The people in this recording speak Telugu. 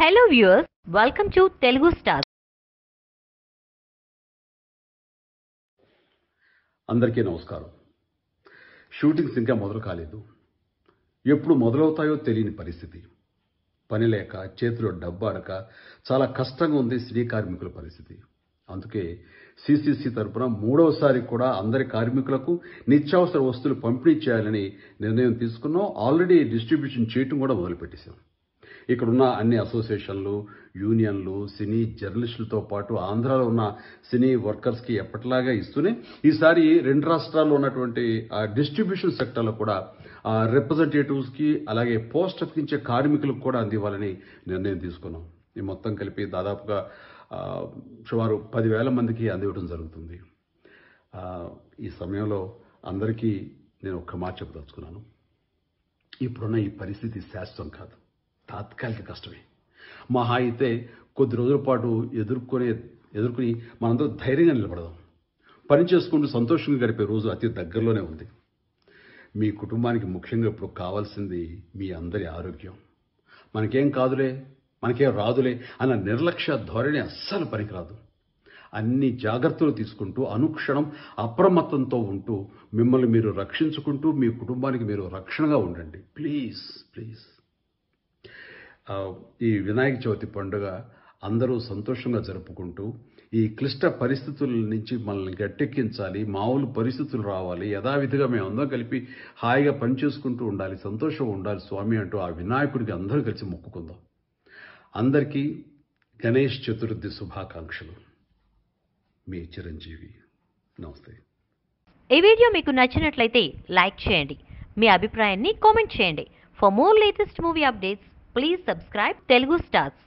Hello viewers welcome to Telugu star అందరికీ నమస్కారం షూటింగ్స్ ఇంకా మొదలు కాలేదు ఎప్పుడు మొదలవుతాయో తెలియని పరిస్థితి పని లేక చేతిలో డబ్బాడక చాలా కష్టంగా ఉంది సినీ కార్మికుల పరిస్థితి అందుకే సిసిసి తరఫున మూడవసారి కూడా అందరి కార్మికులకు నిత్యావసర వస్తువులు పంపిణీ చేయాలని నిర్ణయం తీసుకున్నాం ఆల్రెడీ డిస్ట్రిబ్యూషన్ చేయటం కూడా మొదలుపెట్టేశాం ఇక్కడున్న అన్ని అసోసియేషన్లు యూనియన్లు సినీ జర్నలిస్టులతో పాటు ఆంధ్రాలో ఉన్న సినీ వర్కర్స్కి ఎప్పటిలాగా ఇస్తూనే ఈసారి రెండు రాష్ట్రాల్లో ఉన్నటువంటి డిస్ట్రిబ్యూషన్ సెక్టర్లో కూడా రిప్రజెంటేటివ్స్కి అలాగే పోస్ట్ అప్పించే కార్మికులకు కూడా అందివ్వాలని నిర్ణయం తీసుకున్నాం ఈ మొత్తం కలిపి దాదాపుగా సుమారు పదివేల మందికి అందివ్వడం జరుగుతుంది ఈ సమయంలో అందరికీ నేను ఒక్క మాట చెప్పదలుచుకున్నాను ఇప్పుడున్న ఈ పరిస్థితి శాశ్వతం కాదు తాత్కాలిక కష్టమే మహా అయితే కొద్ది రోజుల పాటు ఎదుర్కొనే ఎదుర్కొని మనందరూ ధైర్యంగా నిలబడదాం పని చేసుకుంటూ సంతోషంగా గడిపే రోజు అతి దగ్గరలోనే ఉంది మీ కుటుంబానికి ముఖ్యంగా ఇప్పుడు కావాల్సింది మీ అందరి ఆరోగ్యం మనకేం కాదులే మనకేం రాదులే అన్న నిర్లక్ష్య ధోరణి అస్సలు పనికిరాదు అన్ని జాగ్రత్తలు తీసుకుంటూ అనుక్షణం అప్రమత్తంతో ఉంటూ మిమ్మల్ని మీరు రక్షించుకుంటూ మీ కుటుంబానికి మీరు రక్షణగా ఉండండి ప్లీజ్ ప్లీజ్ ఈ వినాయక చవితి పండుగ అందరూ సంతోషంగా జరుపుకుంటూ ఈ క్లిష్ట పరిస్థితుల నుంచి మనల్ని గట్టెక్కించాలి మామూలు పరిస్థితులు రావాలి యథావిధిగా అందరం కలిపి హాయిగా పనిచేసుకుంటూ ఉండాలి సంతోషం ఉండాలి స్వామి అంటూ ఆ వినాయకుడికి అందరూ కలిసి మొక్కుకుందాం అందరికీ గణేష్ చతుర్థి శుభాకాంక్షలు మీ చిరంజీవి నమస్తే ఈ వీడియో మీకు నచ్చినట్లయితే లైక్ చేయండి మీ అభిప్రాయాన్ని కామెంట్ చేయండి for more latest movie updates Please subscribe Telugu Stars.